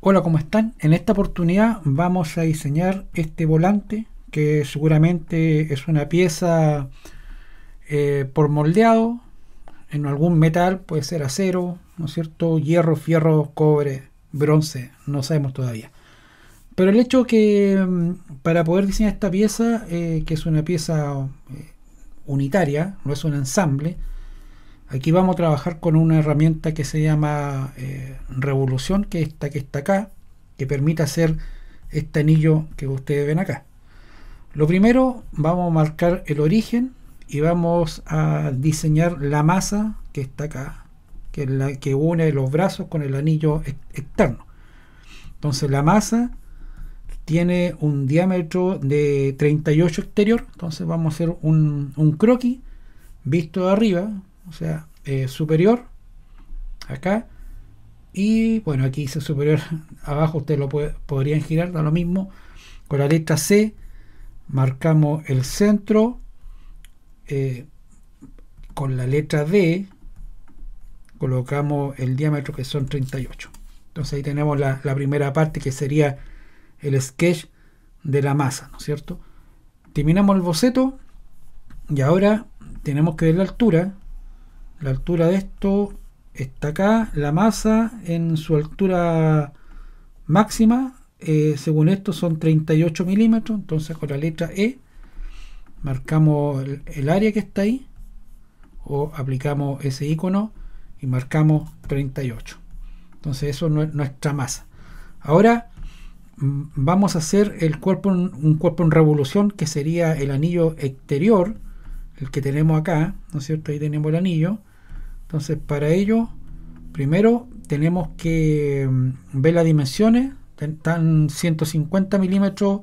Hola, ¿cómo están? En esta oportunidad vamos a diseñar este volante que seguramente es una pieza eh, por moldeado en algún metal, puede ser acero, ¿no es cierto? Hierro, fierro, cobre, bronce, no sabemos todavía. Pero el hecho que mm, para poder diseñar esta pieza, eh, que es una pieza eh, unitaria, no es un ensamble, Aquí vamos a trabajar con una herramienta que se llama eh, Revolución, que que está acá, que permite hacer este anillo que ustedes ven acá. Lo primero, vamos a marcar el origen y vamos a diseñar la masa que está acá, que la que une los brazos con el anillo externo. Entonces la masa tiene un diámetro de 38 exterior, entonces vamos a hacer un, un croquis visto de arriba, o sea, eh, superior, acá, y bueno, aquí dice superior, abajo ustedes lo podrían girar, da lo mismo, con la letra C, marcamos el centro, eh, con la letra D, colocamos el diámetro que son 38. Entonces ahí tenemos la, la primera parte que sería el sketch de la masa, ¿no es cierto? Terminamos el boceto y ahora tenemos que ver la altura la altura de esto está acá. La masa en su altura máxima, eh, según esto, son 38 milímetros. Entonces con la letra E marcamos el, área que está ahí o aplicamos ese icono y marcamos 38. Entonces eso no es nuestra masa. Ahora vamos a hacer el cuerpo un cuerpo en revolución que sería el anillo exterior, el que tenemos acá, ¿no es cierto? Ahí tenemos el anillo entonces, para ello, primero tenemos que mm, ver las dimensiones. Están 150 milímetros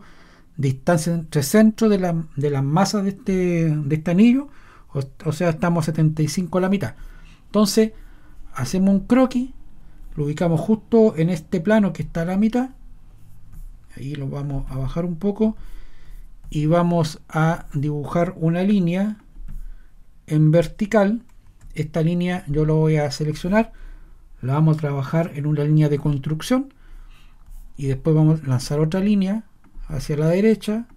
distancia entre centro de, la, de las masas de este, de este anillo. O, sea, estamos 75 a la mitad. Entonces, hacemos un croquis. Lo ubicamos justo en este plano que está a la mitad. Ahí lo vamos a bajar un poco. Y vamos a dibujar una línea en vertical esta línea yo lo voy a seleccionar, la vamos a trabajar en una línea de construcción y después vamos a lanzar otra línea hacia la derecha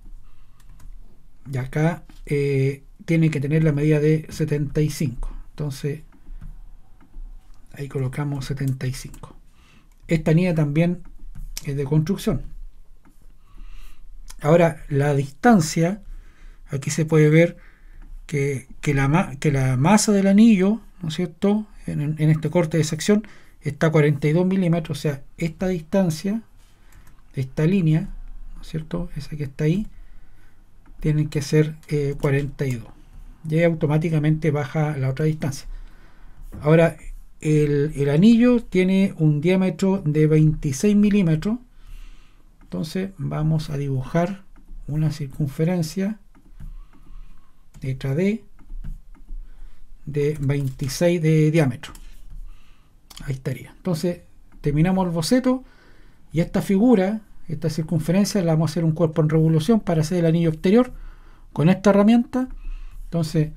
y acá eh, tiene que tener la medida de 75 entonces ahí colocamos 75 esta línea también es de construcción ahora la distancia aquí se puede ver que, la, que la masa del anillo, ¿no es cierto?, en, este corte de sección está 42 milímetros, o sea, esta distancia, esta línea, ¿no es cierto?, esa que está ahí, tiene que ser 42. Eh, y automáticamente baja la otra distancia. Ahora, el, el anillo tiene un diámetro de 26 milímetros. Entonces vamos a dibujar una circunferencia letra D, de 26 de diámetro. Ahí estaría. Entonces, terminamos el boceto y esta figura, esta circunferencia, la vamos a hacer un cuerpo en revolución para hacer el anillo exterior con esta herramienta. Entonces,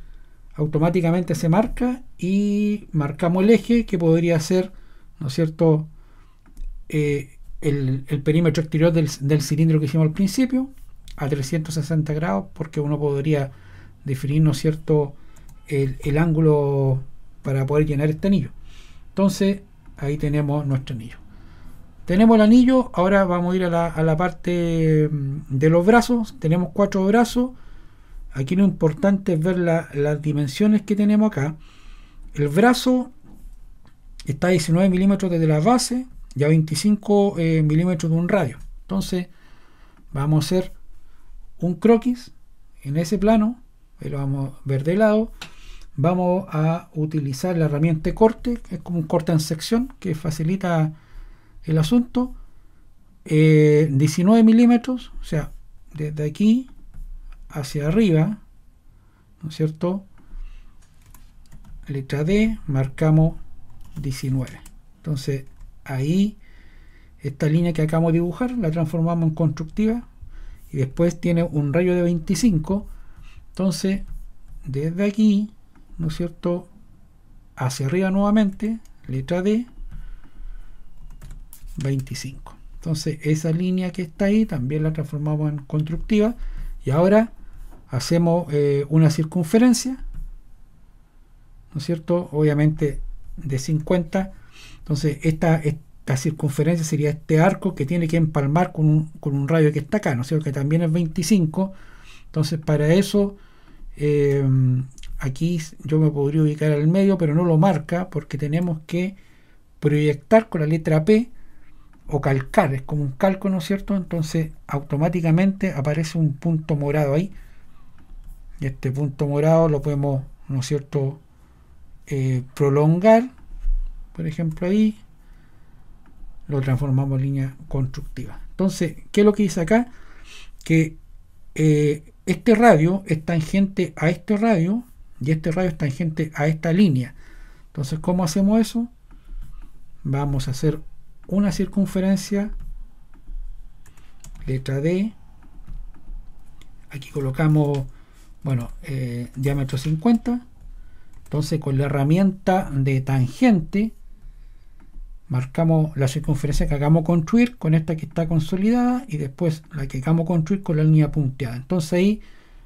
automáticamente se marca y marcamos el eje que podría ser, ¿no es cierto?, eh, el, perímetro exterior del cilindro que hicimos al principio a 360 grados porque uno podría definirnos cierto?, el, ángulo para poder llenar este anillo. Entonces, ahí tenemos nuestro anillo. Tenemos el anillo, ahora vamos a ir a la, parte mm, de los brazos. Tenemos cuatro brazos. Aquí lo importante es ver las dimensiones que tenemos acá. El brazo está a 19 milímetros desde la base y a 25 eh, milímetros de un radio. Entonces, vamos a hacer un croquis en ese plano lo vamos a ver de lado vamos a utilizar la herramienta corte es como un corte en sección que facilita el asunto 19 eh, milímetros o sea desde aquí hacia arriba ¿no es cierto? letra D marcamos 19 entonces ahí esta línea que acabamos de dibujar la transformamos en constructiva y después tiene un rayo de 25 entonces, desde aquí, ¿no es cierto? Hacia arriba nuevamente, letra D, 25. Entonces, esa línea que está ahí también la transformamos en constructiva. Y ahora hacemos eh, una circunferencia, ¿no es cierto? Obviamente de 50. Entonces, esta, circunferencia sería este arco que tiene que empalmar con un, con un radio que está acá, ¿no es cierto? Que también es 25 entonces, para eso, eh, aquí yo me podría ubicar al medio, pero no lo marca porque tenemos que proyectar con la letra P o calcar, es como un calco, ¿no es cierto? Entonces, automáticamente aparece un punto morado ahí. Y este punto morado lo podemos, ¿no es cierto?, eh, prolongar, por ejemplo, ahí. Lo transformamos en línea constructiva. Entonces, ¿qué es lo que dice acá? Que eh, este radio es tangente a este radio y este radio es tangente a esta línea. Entonces, ¿cómo hacemos eso? Vamos a hacer una circunferencia, letra D. Aquí colocamos, bueno, eh, diámetro 50. Entonces, con la herramienta de tangente, marcamos la circunferencia que hagamos construir con esta que está consolidada y después la que hagamos construir con la línea punteada. Entonces ahí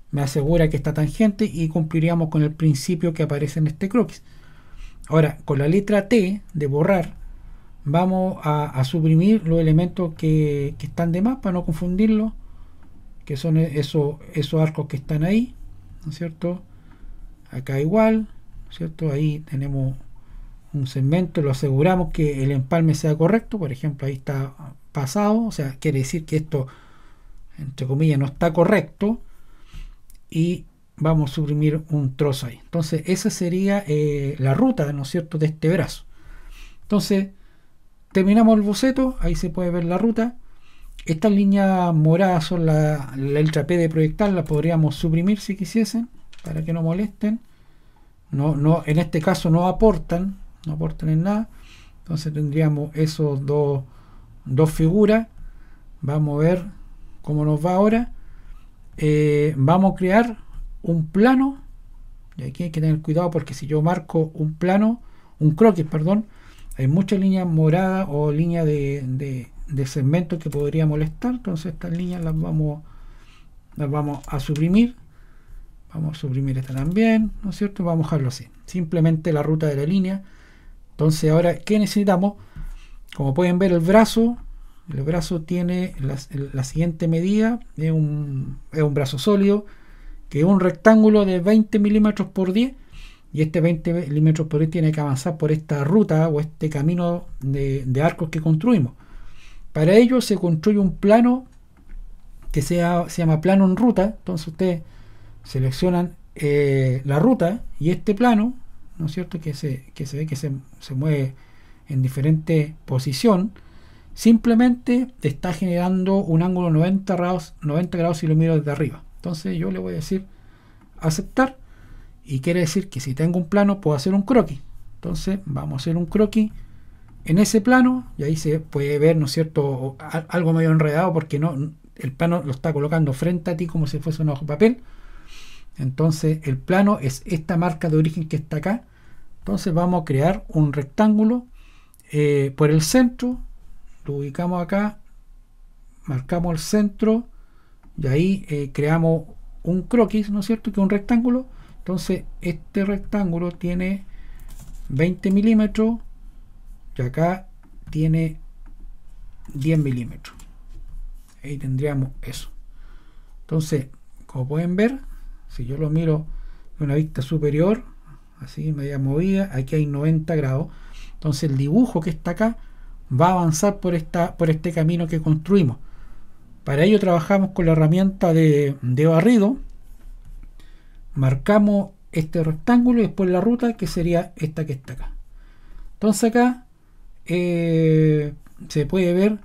me asegura que está tangente y cumpliríamos con el principio que aparece en este croquis. Ahora, con la letra T de borrar, vamos a, suprimir los elementos que, están de más para no confundirlos, que son e-, esos, esos arcos que están ahí, ¿no es cierto? Acá igual, ¿cierto? Ahí tenemos un segmento, lo aseguramos que el empalme sea correcto, por ejemplo, ahí está pasado, o sea, quiere decir que esto, entre comillas, no está correcto, y vamos a suprimir un trozo ahí. Entonces, esa sería eh, la ruta, ¿no es cierto?, de este brazo. Entonces, terminamos el boceto, ahí se puede ver la ruta. Estas líneas moradas son la, la de proyectar, La podríamos suprimir si quisiesen, para que no molesten. No, no, en este caso no aportan, no aportan en nada. Entonces tendríamos esos dos, dos figuras. Vamos a ver cómo nos va ahora. Eh, vamos a crear un plano. Y aquí hay que tener cuidado porque si yo marco un plano, un croquis, perdón, hay muchas líneas moradas o líneas de, de, segmento que podría molestar. Entonces estas líneas las vamos, las vamos a suprimir. Vamos a suprimir esta también, ¿no es cierto? Vamos a dejarlo así. Simplemente la ruta de la línea entonces ahora, ¿qué necesitamos? Como pueden ver el brazo, el brazo tiene la, siguiente medida, es un, brazo sólido, que es un rectángulo de 20 milímetros por 10, y este 20 milímetros por 10 tiene que avanzar por esta ruta o este camino de, arcos que construimos. Para ello se construye un plano que se llama plano en ruta, entonces ustedes seleccionan eh, la ruta y este plano ¿no es cierto?, que se, se ve que se, mueve en diferente posición, simplemente está generando un ángulo 90 grados, 90 grados si lo miro desde arriba. Entonces yo le voy a decir aceptar y quiere decir que si tengo un plano puedo hacer un croquis. Entonces vamos a hacer un croquis en ese plano y ahí se puede ver, ¿no es cierto?, algo medio enredado porque no el plano lo está colocando frente a ti como si fuese un ojo de papel entonces el plano es esta marca de origen que está acá. Entonces vamos a crear un rectángulo eh, por el centro. Lo ubicamos acá, marcamos el centro y ahí eh, creamos un croquis, ¿no es cierto? Que un rectángulo. Entonces este rectángulo tiene 20 milímetros y acá tiene 10 milímetros. Ahí tendríamos eso. Entonces, como pueden ver, si yo lo miro de una vista superior, así, media movida, aquí hay 90 grados. Entonces el dibujo que está acá va a avanzar por, esta, por este camino que construimos. Para ello trabajamos con la herramienta de, barrido. Marcamos este rectángulo y después la ruta que sería esta que está acá. Entonces acá eh, se puede ver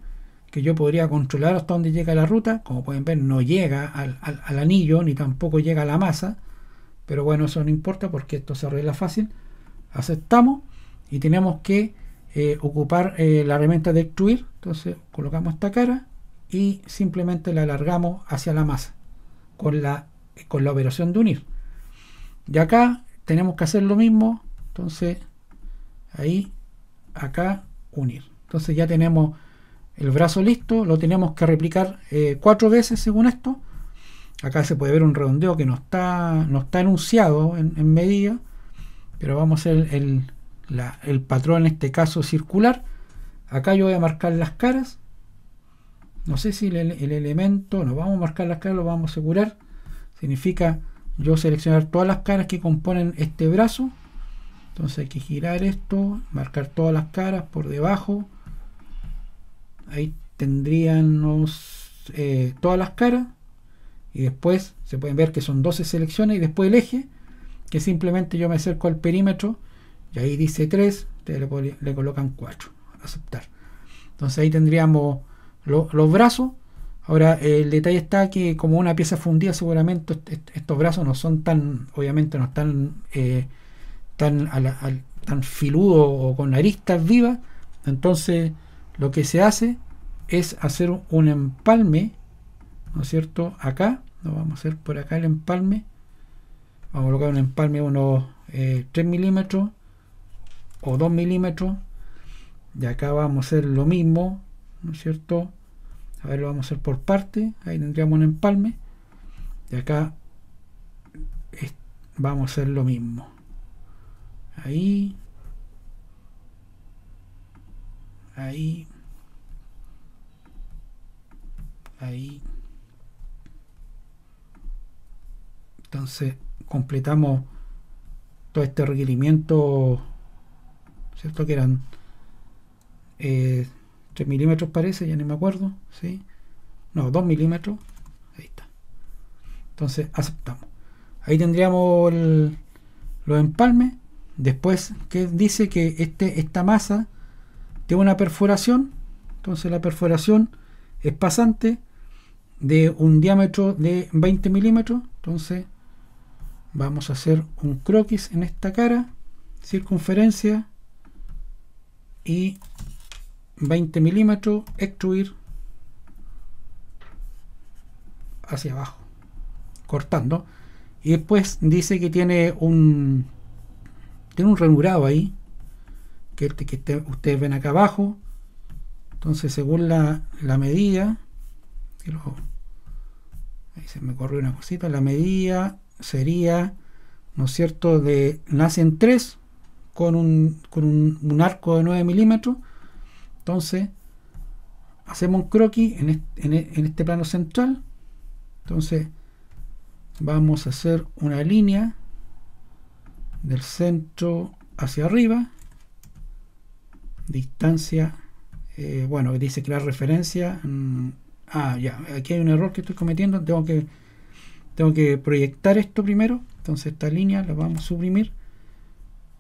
que yo podría controlar hasta dónde llega la ruta. Como pueden ver, no llega al, anillo ni tampoco llega a la masa. Pero bueno, eso no importa porque esto se arregla fácil. Aceptamos y tenemos que eh, ocupar eh, la herramienta de extruir. Entonces colocamos esta cara y simplemente la alargamos hacia la masa con la, con la operación de unir. Y acá tenemos que hacer lo mismo. Entonces ahí, acá, unir. Entonces ya tenemos el brazo listo, lo tenemos que replicar eh, cuatro veces según esto. Acá se puede ver un redondeo que no está, no está enunciado en, medida, pero vamos a hacer el, patrón en este caso circular. Acá yo voy a marcar las caras. No sé si el, el elemento, no vamos a marcar las caras, lo vamos a asegurar. Significa yo seleccionar todas las caras que componen este brazo. Entonces hay que girar esto, marcar todas las caras por debajo Ahí tendríamos eh, todas las caras y después se pueden ver que son 12 selecciones y después el eje que simplemente yo me acerco al perímetro y ahí dice 3, ustedes le, colocan 4, aceptar. Entonces ahí tendríamos los brazos. Ahora el detalle está que como una pieza fundida seguramente estos brazos no son tan, obviamente no están eh, tan, tan filudos o con aristas vivas. Entonces lo que se hace es hacer un empalme, ¿no es cierto? Acá, lo vamos a hacer por acá el empalme. Vamos a colocar un empalme de unos 3 eh, milímetros o 2 milímetros. Y acá vamos a hacer lo mismo, ¿no es cierto? A ver, lo vamos a hacer por parte. Ahí tendríamos un empalme. de acá vamos a hacer lo mismo. Ahí, ahí, ahí. Entonces completamos todo este requerimiento, ¿cierto? Que eran 3 eh, milímetros parece, ya no me acuerdo, ¿sí? No, 2 milímetros, ahí está. Entonces aceptamos. Ahí tendríamos los empalmes. Después que dice que este, esta masa tiene una perforación, entonces la perforación es pasante de un diámetro de 20 milímetros, entonces vamos a hacer un croquis en esta cara, circunferencia y 20 milímetros, extruir hacia abajo, cortando. Y después dice que tiene un tiene un ranurado ahí que, ustedes ven acá abajo. Entonces, según la, medida, ahí se me corrió una cosita, la medida sería, ¿no es cierto?, de nacen 3 con un, con un, arco de 9 milímetros. Entonces, hacemos un croquis en en este plano central. Entonces, vamos a hacer una línea del centro hacia arriba distancia. Eh, bueno, dice que la referencia. Mm, ah, ya, aquí hay un error que estoy cometiendo. Tengo que, tengo que proyectar esto primero. Entonces esta línea la vamos a suprimir.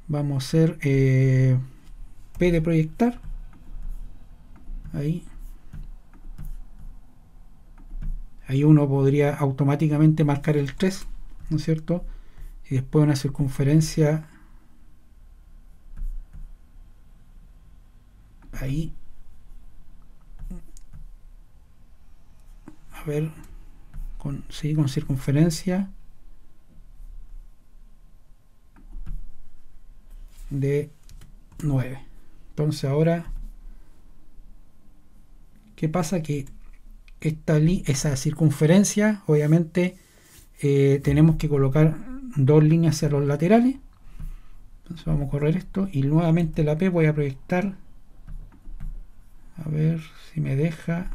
Vamos a hacer eh, P de proyectar. Ahí. Ahí uno podría automáticamente marcar el 3, ¿no es cierto? Y después una circunferencia ahí. A ver, con, con circunferencia de 9. Entonces ahora, ¿qué pasa? Que esta esa circunferencia, obviamente, eh, tenemos que colocar dos líneas hacia los laterales. Entonces vamos a correr esto y nuevamente la P voy a proyectar a ver si me deja.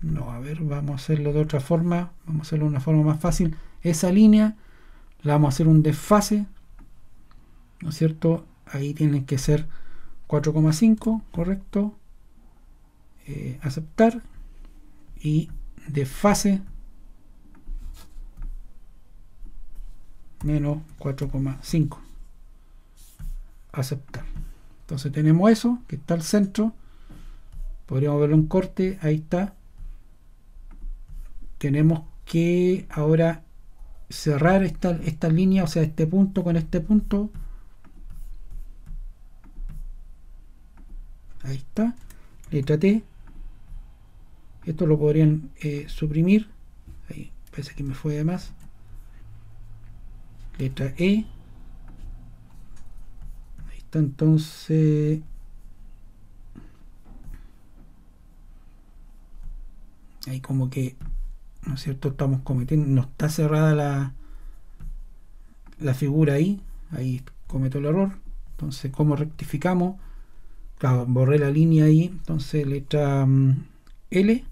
No, a ver, vamos a hacerlo de otra forma. Vamos a hacerlo de una forma más fácil. Esa línea la vamos a hacer un desfase. ¿No es cierto? Ahí tiene que ser 4,5, correcto. Eh, aceptar. Y desfase menos 4,5 aceptar entonces tenemos eso, que está al centro. Podríamos verlo un corte, ahí está. Tenemos que ahora cerrar esta, línea, o sea, este punto con este punto. Ahí está. Letra T. Esto lo podrían eh, suprimir. Ahí, parece que me fue de más. Letra E entonces ahí como que no es cierto estamos cometiendo no está cerrada la la figura ahí ahí cometo el error entonces cómo rectificamos claro, borré la línea ahí entonces letra mm, L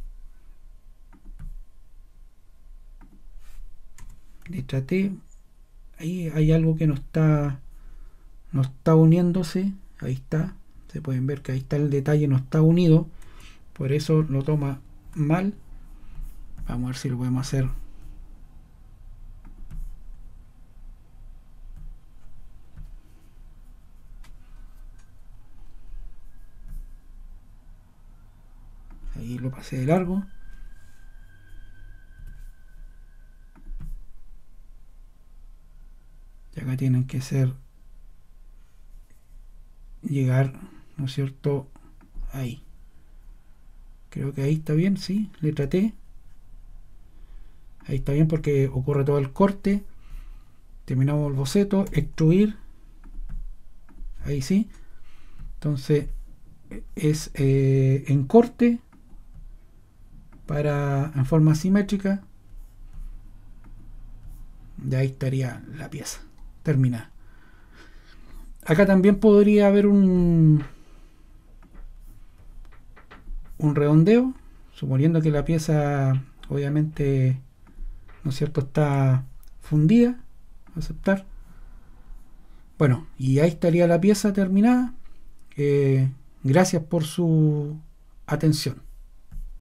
letra T ahí hay algo que no está no está uniéndose, ahí está, se pueden ver que ahí está el detalle, no está unido, por eso lo toma mal. Vamos a ver si lo podemos hacer. Ahí lo pasé de largo. Y acá tienen que ser llegar, ¿no es cierto? Ahí. Creo que ahí está bien, sí, letra T. Ahí está bien porque ocurre todo el corte. Terminamos el boceto, extruir. Ahí sí. Entonces es eh, en corte para en forma simétrica. Y ahí estaría la pieza terminada. Acá también podría haber un, un redondeo, suponiendo que la pieza obviamente, ¿no es cierto?, está fundida, aceptar. Bueno, y ahí estaría la pieza terminada. Eh, gracias por su atención.